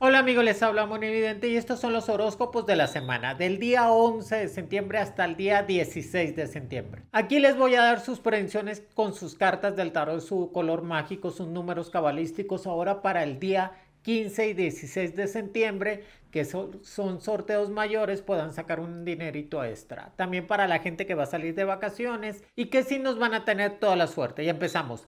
Hola amigos, les habla Moni Evidente y estos son los horóscopos de la semana, del día 11 de septiembre hasta el día 16 de septiembre. Aquí les voy a dar sus predicciones con sus cartas del tarot, su color mágico, sus números cabalísticos ahora para el día 15 y 16 de septiembre, que son, sorteos mayores, puedan sacar un dinerito extra. También para la gente que va a salir de vacaciones y que sí nos van a tener toda la suerte. y empezamos.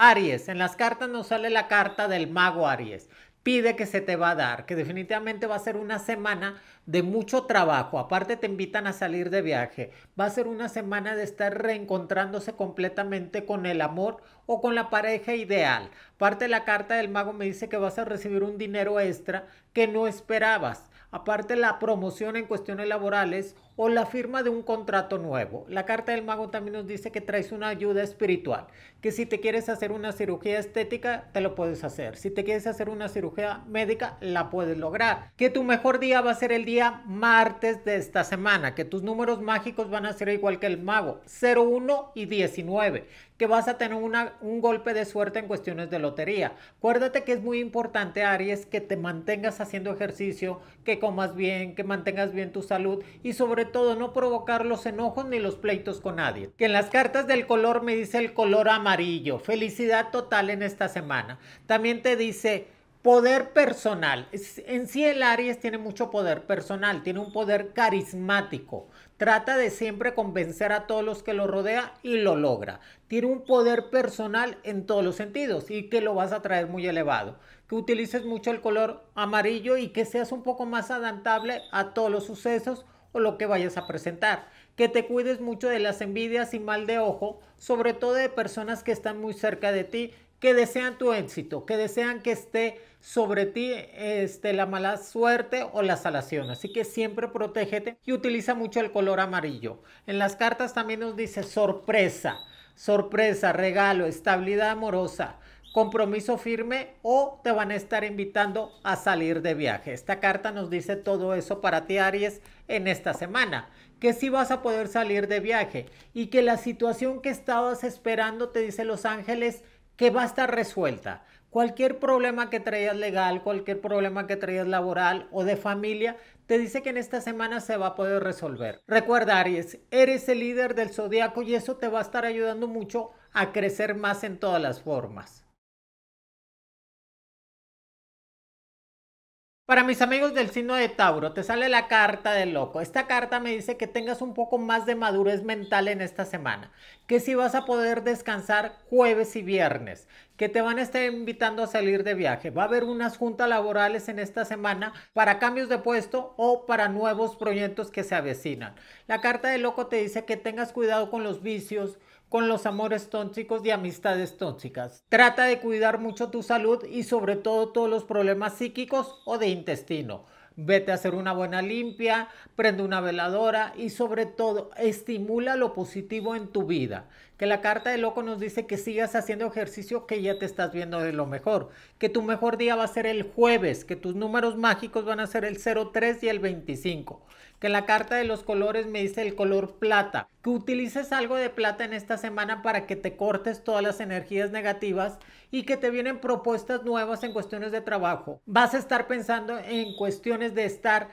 Aries, en las cartas nos sale la carta del mago Aries pide que se te va a dar, que definitivamente va a ser una semana de mucho trabajo, aparte te invitan a salir de viaje, va a ser una semana de estar reencontrándose completamente con el amor o con la pareja ideal. Parte la carta del mago me dice que vas a recibir un dinero extra que no esperabas. Aparte la promoción en cuestiones laborales o la firma de un contrato nuevo. La carta del mago también nos dice que traes una ayuda espiritual, que si te quieres hacer una cirugía estética, te lo puedes hacer. Si te quieres hacer una cirugía médica, la puedes lograr. Que tu mejor día va a ser el día martes de esta semana, que tus números mágicos van a ser igual que el mago, 01 y 19, que vas a tener un golpe de suerte en cuestiones de lotería. Acuérdate que es muy importante, Aries, que te mantengas haciendo ejercicio, que comas bien, que mantengas bien tu salud y sobre todo no provocar los enojos ni los pleitos con nadie. Que en las cartas del color me dice el color amarillo. Felicidad total en esta semana. También te dice poder personal. En sí el Aries tiene mucho poder personal, tiene un poder carismático. Trata de siempre convencer a todos los que lo rodea y lo logra. Tiene un poder personal en todos los sentidos y que lo vas a traer muy elevado. Que utilices mucho el color amarillo y que seas un poco más adaptable a todos los sucesos lo que vayas a presentar. Que te cuides mucho de las envidias y mal de ojo, sobre todo de personas que están muy cerca de ti, que desean tu éxito, que desean que esté sobre ti este, la mala suerte o la salación. Así que siempre protégete y utiliza mucho el color amarillo. En las cartas también nos dice sorpresa, sorpresa, regalo, estabilidad amorosa compromiso firme o te van a estar invitando a salir de viaje. Esta carta nos dice todo eso para ti, Aries, en esta semana. Que sí vas a poder salir de viaje y que la situación que estabas esperando, te dice Los Ángeles, que va a estar resuelta. Cualquier problema que traías legal, cualquier problema que traías laboral o de familia, te dice que en esta semana se va a poder resolver. Recuerda, Aries, eres el líder del zodiaco y eso te va a estar ayudando mucho a crecer más en todas las formas. Para mis amigos del signo de Tauro, te sale la carta del loco. Esta carta me dice que tengas un poco más de madurez mental en esta semana que si vas a poder descansar jueves y viernes, que te van a estar invitando a salir de viaje. Va a haber unas juntas laborales en esta semana para cambios de puesto o para nuevos proyectos que se avecinan. La carta de loco te dice que tengas cuidado con los vicios, con los amores tóxicos y amistades tóxicas. Trata de cuidar mucho tu salud y sobre todo todos los problemas psíquicos o de intestino vete a hacer una buena limpia, prende una veladora y sobre todo estimula lo positivo en tu vida. Que la carta de loco nos dice que sigas haciendo ejercicio, que ya te estás viendo de lo mejor, que tu mejor día va a ser el jueves, que tus números mágicos van a ser el 03 y el 25 que la carta de los colores me dice el color plata, que utilices algo de plata en esta semana para que te cortes todas las energías negativas y que te vienen propuestas nuevas en cuestiones de trabajo. Vas a estar pensando en cuestiones de estar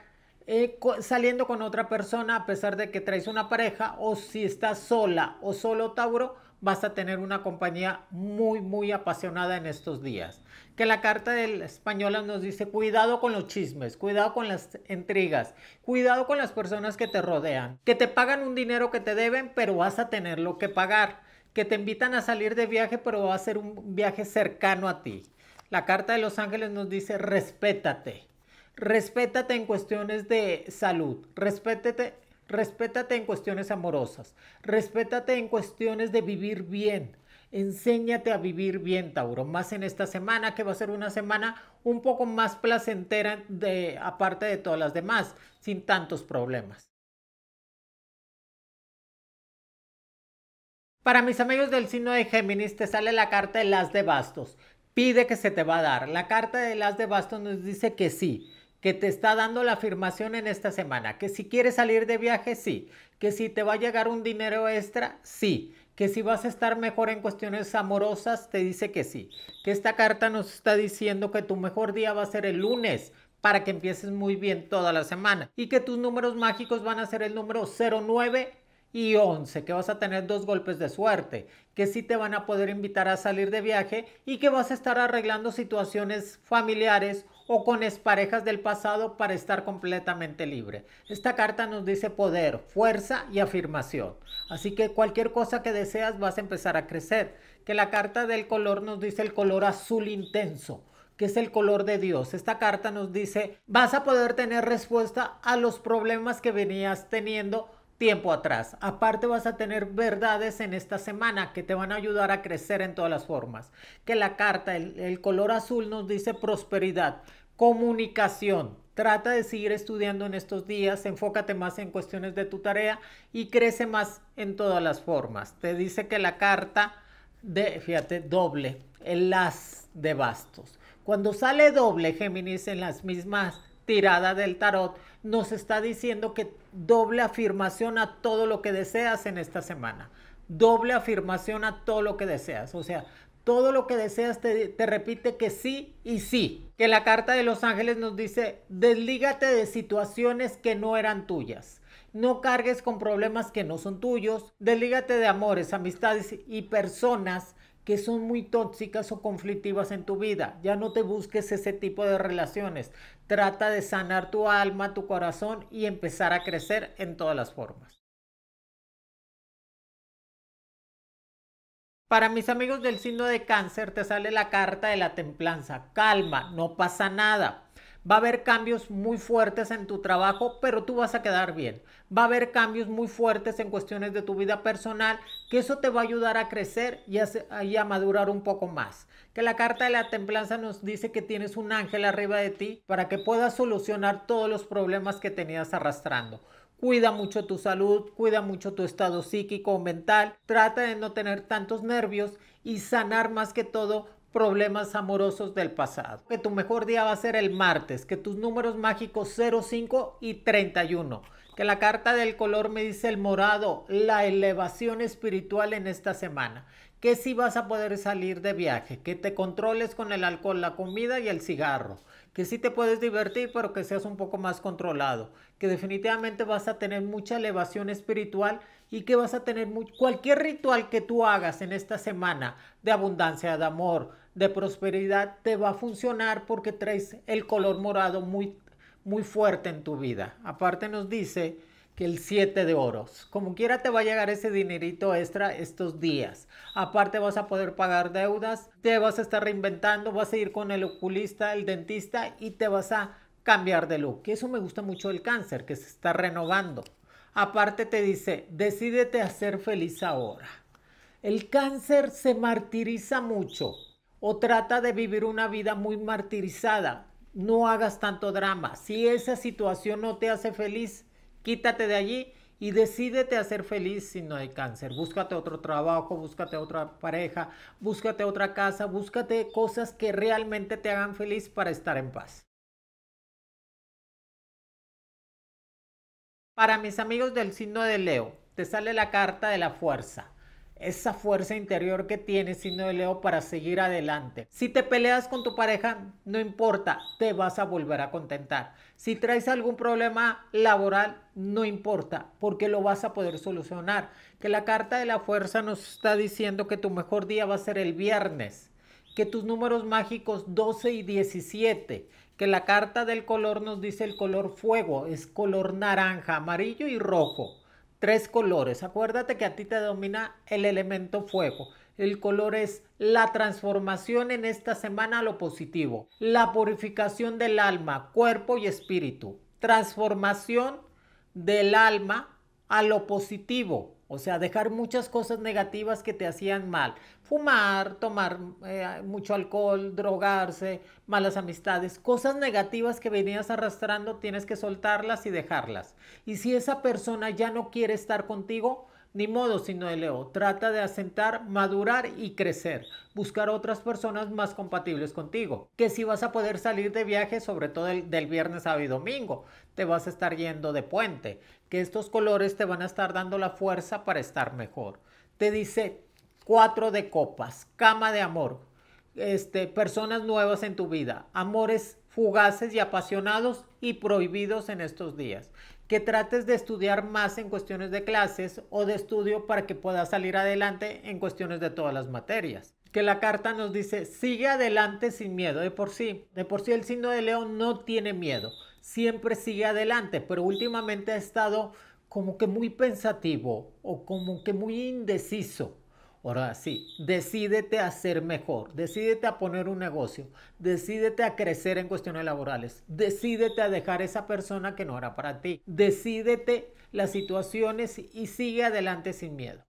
eh, saliendo con otra persona a pesar de que traes una pareja o si estás sola o solo Tauro vas a tener una compañía muy, muy apasionada en estos días. Que la carta del española nos dice, cuidado con los chismes, cuidado con las intrigas, cuidado con las personas que te rodean, que te pagan un dinero que te deben, pero vas a lo que pagar, que te invitan a salir de viaje, pero va a ser un viaje cercano a ti. La carta de los ángeles nos dice, respétate. Respétate en cuestiones de salud, respétate Respétate en cuestiones amorosas. Respétate en cuestiones de vivir bien. Enséñate a vivir bien, Tauro. Más en esta semana, que va a ser una semana un poco más placentera, de, aparte de todas las demás, sin tantos problemas. Para mis amigos del signo de Géminis, te sale la carta de las de bastos. Pide que se te va a dar. La carta de las de bastos nos dice que sí que te está dando la afirmación en esta semana, que si quieres salir de viaje, sí, que si te va a llegar un dinero extra, sí, que si vas a estar mejor en cuestiones amorosas, te dice que sí, que esta carta nos está diciendo que tu mejor día va a ser el lunes para que empieces muy bien toda la semana y que tus números mágicos van a ser el número 09 y 11, que vas a tener dos golpes de suerte, que si te van a poder invitar a salir de viaje y que vas a estar arreglando situaciones familiares o con esparejas del pasado para estar completamente libre. Esta carta nos dice poder, fuerza y afirmación. Así que cualquier cosa que deseas vas a empezar a crecer. Que la carta del color nos dice el color azul intenso que es el color de Dios. Esta carta nos dice, vas a poder tener respuesta a los problemas que venías teniendo tiempo atrás. Aparte vas a tener verdades en esta semana que te van a ayudar a crecer en todas las formas. Que la carta, el, color azul nos dice prosperidad, comunicación. Trata de seguir estudiando en estos días, enfócate más en cuestiones de tu tarea y crece más en todas las formas. Te dice que la carta de, fíjate, doble, el as de bastos. Cuando sale doble, Géminis, en las mismas tirada del tarot nos está diciendo que doble afirmación a todo lo que deseas en esta semana. Doble afirmación a todo lo que deseas. O sea, todo lo que deseas te, repite que sí y sí. Que la carta de los ángeles nos dice, deslígate de situaciones que no eran tuyas. No cargues con problemas que no son tuyos. Deslígate de amores, amistades y personas que son muy tóxicas o conflictivas en tu vida. Ya no te busques ese tipo de relaciones. Trata de sanar tu alma, tu corazón y empezar a crecer en todas las formas. Para mis amigos del signo de cáncer te sale la carta de la templanza. Calma, no pasa nada. Va a haber cambios muy fuertes en tu trabajo, pero tú vas a quedar bien. Va a haber cambios muy fuertes en cuestiones de tu vida personal, que eso te va a ayudar a crecer y a, madurar un poco más. Que la carta de la templanza nos dice que tienes un ángel arriba de ti para que puedas solucionar todos los problemas que tenías arrastrando. Cuida mucho tu salud, cuida mucho tu estado psíquico o mental, trata de no tener tantos nervios y sanar más que todo problemas amorosos del pasado. Que tu mejor día va a ser el martes, que tus números mágicos 05 y 31. Que la carta del color me dice el morado, la elevación espiritual en esta semana. Que si vas a poder salir de viaje, que te controles con el alcohol, la comida y el cigarro que sí te puedes divertir, pero que seas un poco más controlado, que definitivamente vas a tener mucha elevación espiritual y que vas a tener cualquier ritual que tú hagas en esta semana de abundancia, de amor, de prosperidad te va a funcionar porque traes el color morado muy, muy fuerte en tu vida. Aparte nos dice que el 7 de oros. Como quiera te va a llegar ese dinerito extra estos días. Aparte vas a poder pagar deudas, te vas a estar reinventando, vas a ir con el oculista, el dentista y te vas a cambiar de look. eso me gusta mucho el cáncer, que se está renovando. Aparte te dice, decídete a ser feliz ahora. El cáncer se martiriza mucho o trata de vivir una vida muy martirizada. No hagas tanto drama. Si esa situación no te hace feliz, quítate de allí y decídete a ser feliz si no hay cáncer. Búscate otro trabajo, búscate otra pareja, búscate otra casa, búscate cosas que realmente te hagan feliz para estar en paz. Para mis amigos del signo de Leo, te sale la carta de la fuerza esa fuerza interior que tienes, signo de Leo, para seguir adelante. Si te peleas con tu pareja, no importa, te vas a volver a contentar. Si traes algún problema laboral, no importa, porque lo vas a poder solucionar. Que la carta de la fuerza nos está diciendo que tu mejor día va a ser el viernes, que tus números mágicos 12 y 17, que la carta del color nos dice el color fuego, es color naranja, amarillo y rojo tres colores. Acuérdate que a ti te domina el elemento fuego. El color es la transformación en esta semana a lo positivo, la purificación del alma, cuerpo y espíritu, transformación del alma a lo positivo, o sea, dejar muchas cosas negativas que te hacían mal. Fumar, tomar eh, mucho alcohol, drogarse, malas amistades, cosas negativas que venías arrastrando, tienes que soltarlas y dejarlas. Y si esa persona ya no quiere estar contigo, ni modo, sino de Leo. Trata de asentar, madurar y crecer. Buscar otras personas más compatibles contigo. Que si vas a poder salir de viaje, sobre todo del viernes, sábado y domingo, te vas a estar yendo de puente. Que estos colores te van a estar dando la fuerza para estar mejor. Te dice cuatro de copas, cama de amor, este, personas nuevas en tu vida, amores fugaces y apasionados y prohibidos en estos días que trates de estudiar más en cuestiones de clases o de estudio para que puedas salir adelante en cuestiones de todas las materias. Que la carta nos dice, sigue adelante sin miedo, de por sí. De por sí el signo de Leo no tiene miedo, siempre sigue adelante, pero últimamente ha estado como que muy pensativo o como que muy indeciso Ahora sí, decídete a ser mejor, decídete a poner un negocio, decídete a crecer en cuestiones laborales, decídete a dejar esa persona que no era para ti, decídete las situaciones y sigue adelante sin miedo.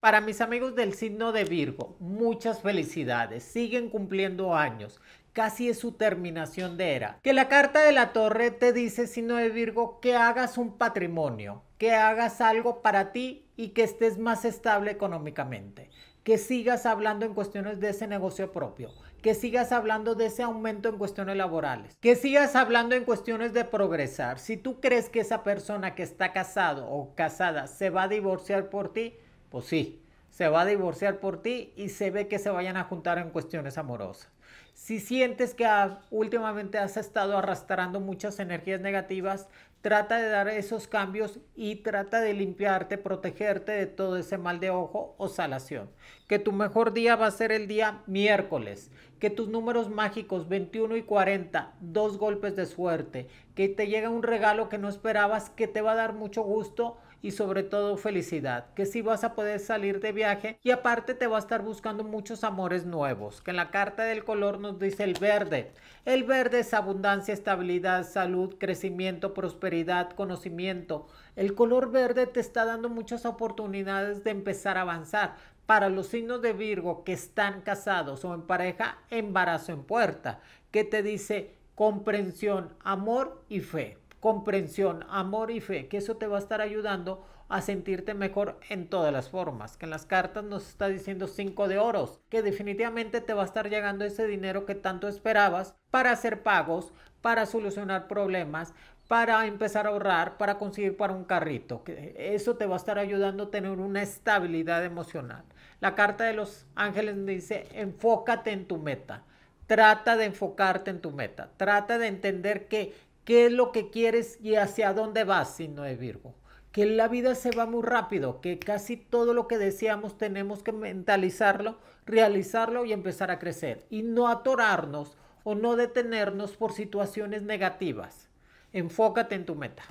Para mis amigos del signo de Virgo, muchas felicidades. Siguen cumpliendo años casi es su terminación de era. Que la carta de la torre te dice, si no de eh, Virgo, que hagas un patrimonio, que hagas algo para ti y que estés más estable económicamente, que sigas hablando en cuestiones de ese negocio propio, que sigas hablando de ese aumento en cuestiones laborales, que sigas hablando en cuestiones de progresar. Si tú crees que esa persona que está casado o casada se va a divorciar por ti, pues sí, se va a divorciar por ti y se ve que se vayan a juntar en cuestiones amorosas. Si sientes que últimamente has estado arrastrando muchas energías negativas, trata de dar esos cambios y trata de limpiarte, protegerte de todo ese mal de ojo o salación. Que tu mejor día va a ser el día miércoles. Que tus números mágicos 21 y 40, dos golpes de suerte. Que te llega un regalo que no esperabas, que te va a dar mucho gusto y sobre todo felicidad, que si vas a poder salir de viaje y aparte te va a estar buscando muchos amores nuevos, que en la carta del color nos dice el verde. El verde es abundancia, estabilidad, salud, crecimiento, prosperidad, conocimiento. El color verde te está dando muchas oportunidades de empezar a avanzar, para los signos de Virgo que están casados o en pareja, embarazo en puerta, que te dice comprensión, amor y fe comprensión, amor y fe, que eso te va a estar ayudando a sentirte mejor en todas las formas. Que en las cartas nos está diciendo cinco de oros, que definitivamente te va a estar llegando ese dinero que tanto esperabas para hacer pagos, para solucionar problemas, para empezar a ahorrar, para conseguir para un carrito. Que eso te va a estar ayudando a tener una estabilidad emocional. La carta de los ángeles dice, enfócate en tu meta. Trata de enfocarte en tu meta. Trata de entender que qué es lo que quieres y hacia dónde vas si no es Virgo. Que la vida se va muy rápido, que casi todo lo que deseamos tenemos que mentalizarlo, realizarlo y empezar a crecer. Y no atorarnos o no detenernos por situaciones negativas. Enfócate en tu meta.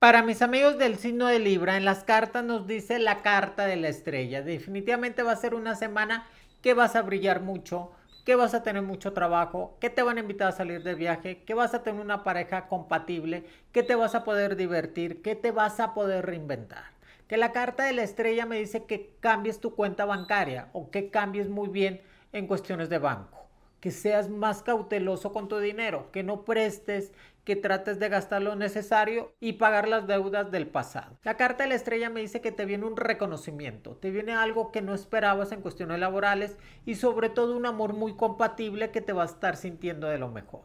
Para mis amigos del signo de Libra, en las cartas nos dice la carta de la estrella. Definitivamente va a ser una semana que vas a brillar mucho, que vas a tener mucho trabajo, que te van a invitar a salir de viaje, que vas a tener una pareja compatible, que te vas a poder divertir, que te vas a poder reinventar. Que la carta de la estrella me dice que cambies tu cuenta bancaria o que cambies muy bien en cuestiones de banco que seas más cauteloso con tu dinero, que no prestes, que trates de gastar lo necesario y pagar las deudas del pasado. La carta de la estrella me dice que te viene un reconocimiento, te viene algo que no esperabas en cuestiones laborales y sobre todo un amor muy compatible que te va a estar sintiendo de lo mejor.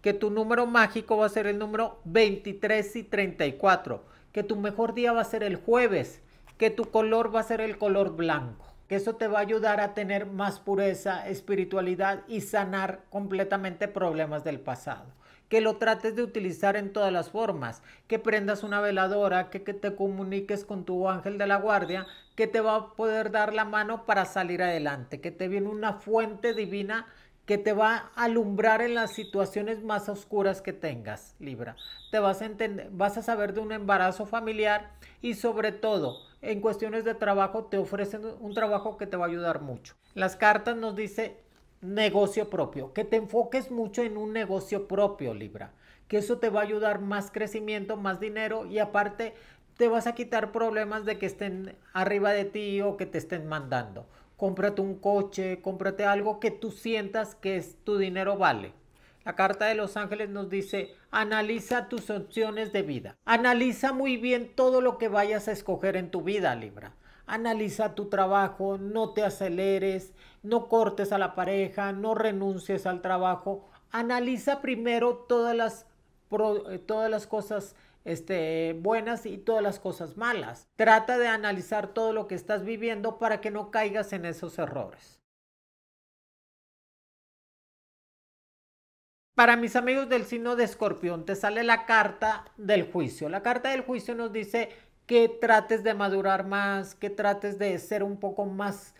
Que tu número mágico va a ser el número 23 y 34, que tu mejor día va a ser el jueves, que tu color va a ser el color blanco que eso te va a ayudar a tener más pureza, espiritualidad y sanar completamente problemas del pasado. Que lo trates de utilizar en todas las formas, que prendas una veladora, que, te comuniques con tu ángel de la guardia, que te va a poder dar la mano para salir adelante, que te viene una fuente divina que te va a alumbrar en las situaciones más oscuras que tengas, Libra. Te vas a entender, vas a saber de un embarazo familiar y sobre todo en cuestiones de trabajo te ofrecen un trabajo que te va a ayudar mucho. Las cartas nos dice negocio propio, que te enfoques mucho en un negocio propio, Libra, que eso te va a ayudar más crecimiento, más dinero y aparte te vas a quitar problemas de que estén arriba de ti o que te estén mandando. Cómprate un coche, cómprate algo que tú sientas que es tu dinero vale. La carta de los ángeles nos dice, analiza tus opciones de vida. Analiza muy bien todo lo que vayas a escoger en tu vida, Libra. Analiza tu trabajo, no te aceleres, no cortes a la pareja, no renuncies al trabajo. Analiza primero todas las, eh, todas las cosas este, buenas y todas las cosas malas. Trata de analizar todo lo que estás viviendo para que no caigas en esos errores. Para mis amigos del signo de escorpión, te sale la carta del juicio. La carta del juicio nos dice que trates de madurar más, que trates de ser un poco más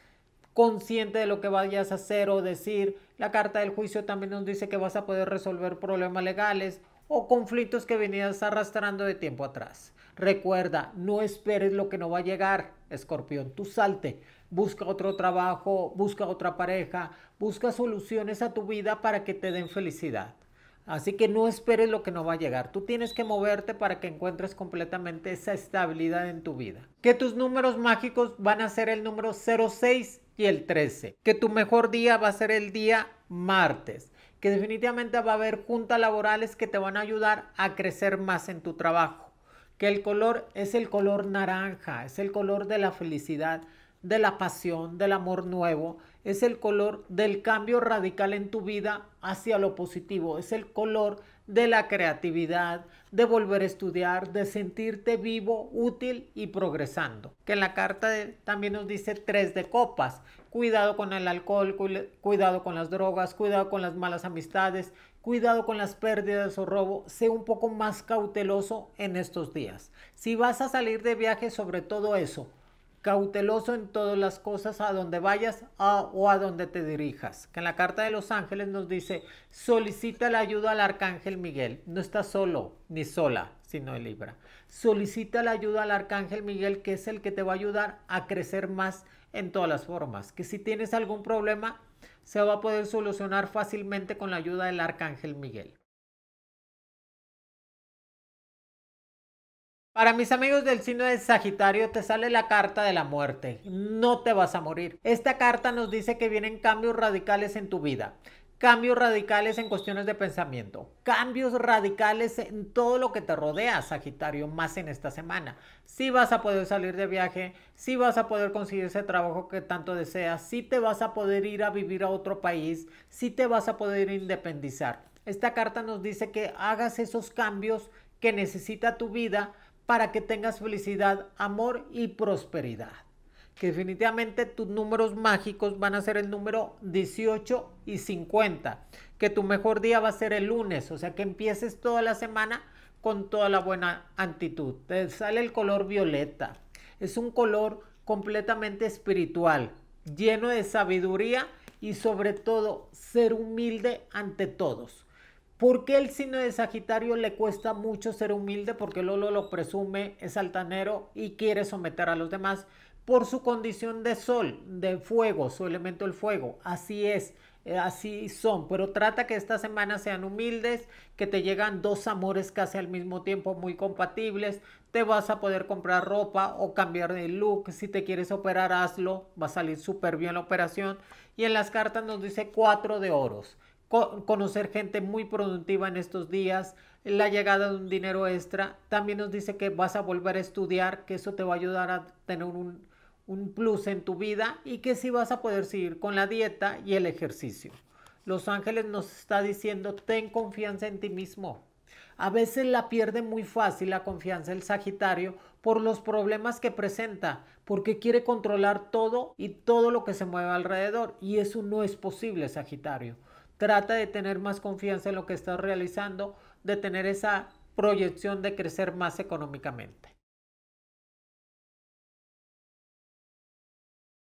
consciente de lo que vayas a hacer o decir. La carta del juicio también nos dice que vas a poder resolver problemas legales o conflictos que venías arrastrando de tiempo atrás. Recuerda, no esperes lo que no va a llegar, escorpión, tú salte busca otro trabajo, busca otra pareja, busca soluciones a tu vida para que te den felicidad. Así que no esperes lo que no va a llegar. Tú tienes que moverte para que encuentres completamente esa estabilidad en tu vida. Que tus números mágicos van a ser el número 06 y el 13. Que tu mejor día va a ser el día martes. Que definitivamente va a haber juntas laborales que te van a ayudar a crecer más en tu trabajo. Que el color es el color naranja, es el color de la felicidad de la pasión, del amor nuevo, es el color del cambio radical en tu vida hacia lo positivo, es el color de la creatividad, de volver a estudiar, de sentirte vivo, útil y progresando. Que en la carta también nos dice tres de copas, cuidado con el alcohol, cuidado con las drogas, cuidado con las malas amistades, cuidado con las pérdidas o robo, sé un poco más cauteloso en estos días. Si vas a salir de viaje, sobre todo eso, cauteloso en todas las cosas a donde vayas o a donde te dirijas. Que en la carta de los ángeles nos dice, solicita la ayuda al arcángel Miguel. No estás solo ni sola, sino en Libra. Solicita la ayuda al arcángel Miguel, que es el que te va a ayudar a crecer más en todas las formas. Que si tienes algún problema, se va a poder solucionar fácilmente con la ayuda del arcángel Miguel. Para mis amigos del signo de Sagitario te sale la carta de la muerte. No te vas a morir. Esta carta nos dice que vienen cambios radicales en tu vida. Cambios radicales en cuestiones de pensamiento. Cambios radicales en todo lo que te rodea, Sagitario, más en esta semana. Si vas a poder salir de viaje, si vas a poder conseguir ese trabajo que tanto deseas, si te vas a poder ir a vivir a otro país, si te vas a poder independizar. Esta carta nos dice que hagas esos cambios que necesita tu vida para que tengas felicidad, amor y prosperidad. Que definitivamente tus números mágicos van a ser el número 18 y 50. Que tu mejor día va a ser el lunes, o sea que empieces toda la semana con toda la buena actitud. Te sale el color violeta. Es un color completamente espiritual, lleno de sabiduría y sobre todo ser humilde ante todos. ¿Por qué el signo de Sagitario le cuesta mucho ser humilde? Porque Lolo lo presume, es altanero y quiere someter a los demás por su condición de sol, de fuego, su elemento el fuego. Así es, eh, así son. Pero trata que esta semana sean humildes, que te llegan dos amores casi al mismo tiempo muy compatibles. Te vas a poder comprar ropa o cambiar de look. Si te quieres operar, hazlo. Va a salir súper bien la operación. Y en las cartas nos dice cuatro de oros conocer gente muy productiva en estos días, la llegada de un dinero extra. También nos dice que vas a volver a estudiar, que eso te va a ayudar a tener un, plus en tu vida y que sí vas a poder seguir con la dieta y el ejercicio. Los ángeles nos está diciendo, ten confianza en ti mismo. A veces la pierde muy fácil la confianza el Sagitario por los problemas que presenta, porque quiere controlar todo y todo lo que se mueve alrededor. Y eso no es posible, Sagitario. Trata de tener más confianza en lo que estás realizando, de tener esa proyección de crecer más económicamente.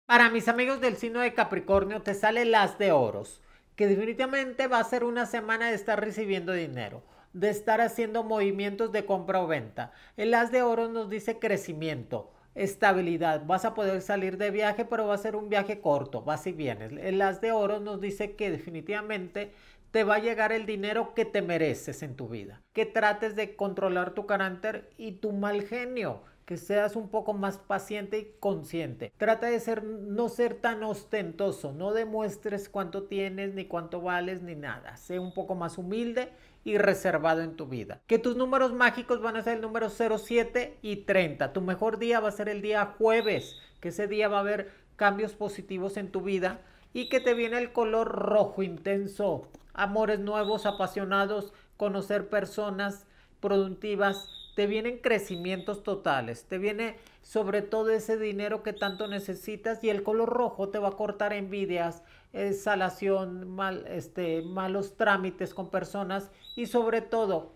Para mis amigos del signo de Capricornio, te sale el las de oros, que definitivamente va a ser una semana de estar recibiendo dinero de estar haciendo movimientos de compra o venta. El as de oros nos dice crecimiento, estabilidad. Vas a poder salir de viaje, pero va a ser un viaje corto, vas y vienes. El as de oro nos dice que definitivamente te va a llegar el dinero que te mereces en tu vida. Que trates de controlar tu carácter y tu mal genio. Que seas un poco más paciente y consciente. Trata de ser, no ser tan ostentoso. No demuestres cuánto tienes, ni cuánto vales, ni nada. Sé un poco más humilde y reservado en tu vida. Que tus números mágicos van a ser el número 07 y 30. Tu mejor día va a ser el día jueves, que ese día va a haber cambios positivos en tu vida y que te viene el color rojo intenso. Amores nuevos, apasionados, conocer personas productivas, te vienen crecimientos totales, te viene sobre todo ese dinero que tanto necesitas y el color rojo te va a cortar envidias, exhalación mal, este, malos trámites con personas y sobre todo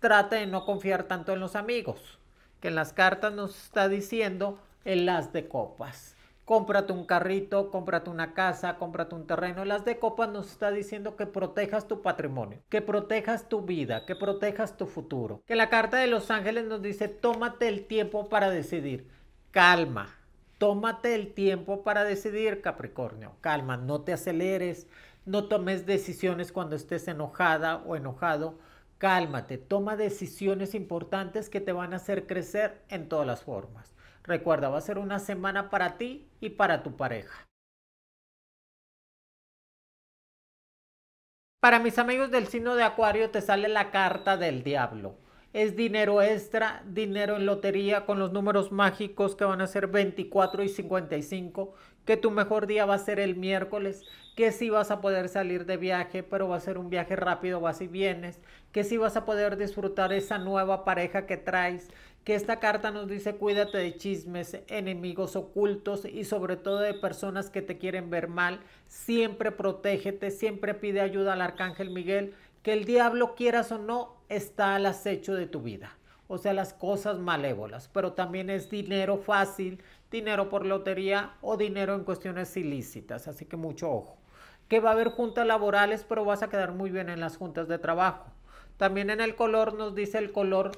trata de no confiar tanto en los amigos, que en las cartas nos está diciendo en las de copas. Cómprate un carrito, cómprate una casa, cómprate un terreno. las de copas nos está diciendo que protejas tu patrimonio, que protejas tu vida, que protejas tu futuro. Que la carta de los ángeles nos dice, tómate el tiempo para decidir. Calma, Tómate el tiempo para decidir, Capricornio. Calma, no te aceleres, no tomes decisiones cuando estés enojada o enojado. Cálmate, toma decisiones importantes que te van a hacer crecer en todas las formas. Recuerda, va a ser una semana para ti y para tu pareja. Para mis amigos del signo de Acuario te sale la carta del diablo es dinero extra, dinero en lotería con los números mágicos que van a ser 24 y 55, que tu mejor día va a ser el miércoles, que sí vas a poder salir de viaje, pero va a ser un viaje rápido, vas y vienes, que sí vas a poder disfrutar esa nueva pareja que traes, que esta carta nos dice cuídate de chismes, enemigos ocultos y sobre todo de personas que te quieren ver mal, siempre protégete, siempre pide ayuda al Arcángel Miguel que el diablo quieras o no está al acecho de tu vida. O sea, las cosas malévolas, pero también es dinero fácil, dinero por lotería o dinero en cuestiones ilícitas, así que mucho ojo. Que va a haber juntas laborales, pero vas a quedar muy bien en las juntas de trabajo. También en el color nos dice el color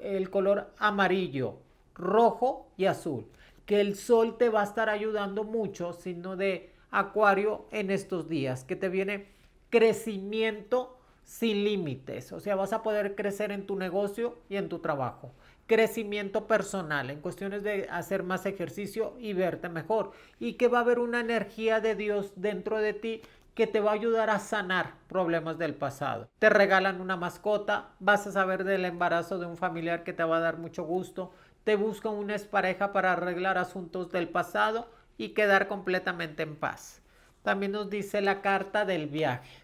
el color amarillo, rojo y azul, que el sol te va a estar ayudando mucho, sino de acuario en estos días, que te viene crecimiento sin límites. O sea, vas a poder crecer en tu negocio y en tu trabajo. Crecimiento personal en cuestiones de hacer más ejercicio y verte mejor. Y que va a haber una energía de Dios dentro de ti que te va a ayudar a sanar problemas del pasado. Te regalan una mascota, vas a saber del embarazo de un familiar que te va a dar mucho gusto, te buscan una expareja para arreglar asuntos del pasado y quedar completamente en paz. También nos dice la carta del viaje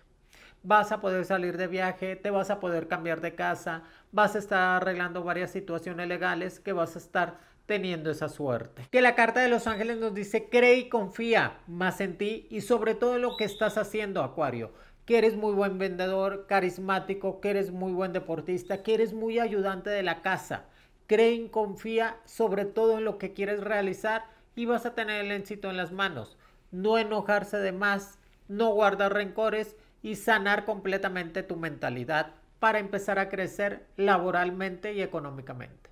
vas a poder salir de viaje, te vas a poder cambiar de casa, vas a estar arreglando varias situaciones legales que vas a estar teniendo esa suerte. Que la carta de los ángeles nos dice, cree y confía más en ti y sobre todo en lo que estás haciendo, Acuario que eres muy buen vendedor, carismático, que eres muy buen deportista, que eres muy ayudante de la casa. Cree y confía sobre todo en lo que quieres realizar y vas a tener el éxito en las manos. No enojarse de más, no guardar rencores y sanar completamente tu mentalidad para empezar a crecer laboralmente y económicamente.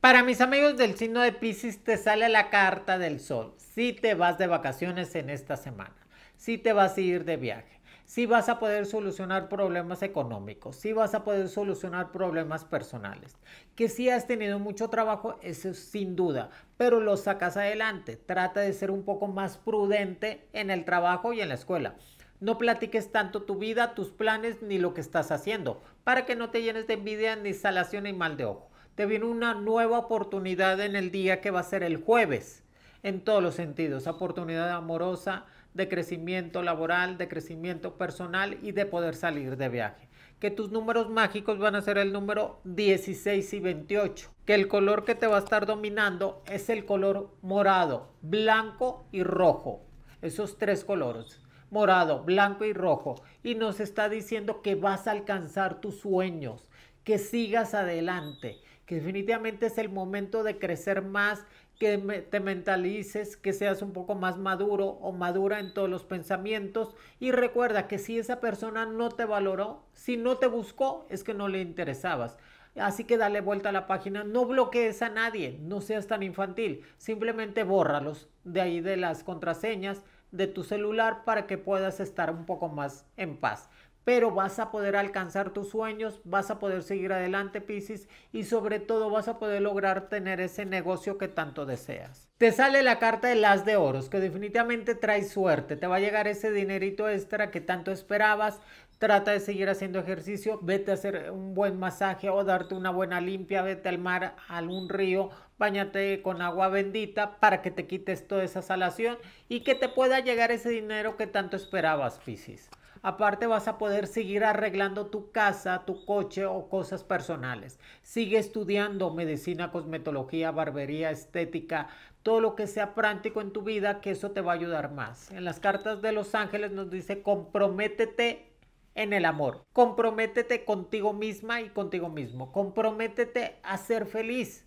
Para mis amigos del signo de Pisces te sale la carta del sol si te vas de vacaciones en esta semana, si te vas a ir de viaje. Si vas a poder solucionar problemas económicos, Si vas a poder solucionar problemas personales. Que si has tenido mucho trabajo, eso es sin duda, pero lo sacas adelante. Trata de ser un poco más prudente en el trabajo y en la escuela. No platiques tanto tu vida, tus planes ni lo que estás haciendo, para que no te llenes de envidia, ni salación ni mal de ojo. Te viene una nueva oportunidad en el día que va a ser el jueves, en todos los sentidos, oportunidad amorosa, de crecimiento laboral, de crecimiento personal y de poder salir de viaje. Que tus números mágicos van a ser el número 16 y 28. Que el color que te va a estar dominando es el color morado, blanco y rojo. Esos tres colores morado, blanco y rojo. Y nos está diciendo que vas a alcanzar tus sueños, que sigas adelante, que definitivamente es el momento de crecer más que te mentalices, que seas un poco más maduro o madura en todos los pensamientos y recuerda que si esa persona no te valoró, si no te buscó, es que no le interesabas. Así que dale vuelta a la página, no bloquees a nadie, no seas tan infantil, simplemente bórralos de ahí de las contraseñas de tu celular para que puedas estar un poco más en paz pero vas a poder alcanzar tus sueños, vas a poder seguir adelante, Piscis, y sobre todo vas a poder lograr tener ese negocio que tanto deseas. Te sale la carta del As de Oros, que definitivamente trae suerte, te va a llegar ese dinerito extra que tanto esperabas, trata de seguir haciendo ejercicio, vete a hacer un buen masaje o darte una buena limpia, vete al mar, a algún río, bañate con agua bendita para que te quites toda esa salación y que te pueda llegar ese dinero que tanto esperabas, Piscis. Aparte vas a poder seguir arreglando tu casa, tu coche o cosas personales. Sigue estudiando medicina, cosmetología, barbería, estética, todo lo que sea práctico en tu vida, que eso te va a ayudar más. En las cartas de los ángeles nos dice comprométete en el amor. Comprométete contigo misma y contigo mismo. Comprométete a ser feliz.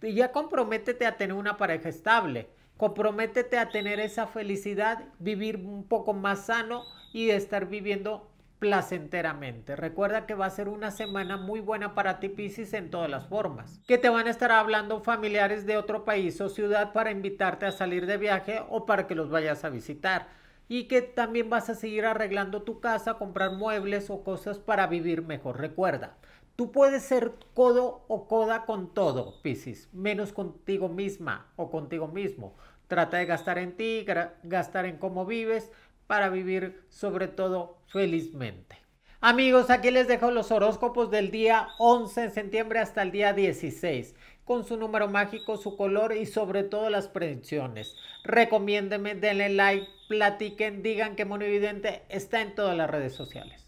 Y ya comprométete a tener una pareja estable. Comprométete a tener esa felicidad, vivir un poco más sano y estar viviendo placenteramente. Recuerda que va a ser una semana muy buena para ti, Pisces, en todas las formas. Que te van a estar hablando familiares de otro país o ciudad para invitarte a salir de viaje o para que los vayas a visitar. Y que también vas a seguir arreglando tu casa, comprar muebles o cosas para vivir mejor. Recuerda, Tú puedes ser codo o coda con todo, Piscis, menos contigo misma o contigo mismo. Trata de gastar en ti, gastar en cómo vives para vivir sobre todo felizmente. Amigos, aquí les dejo los horóscopos del día 11 de septiembre hasta el día 16, con su número mágico, su color y sobre todo las predicciones. Recomiéndeme, denle like, platiquen, digan que Monovidente está en todas las redes sociales.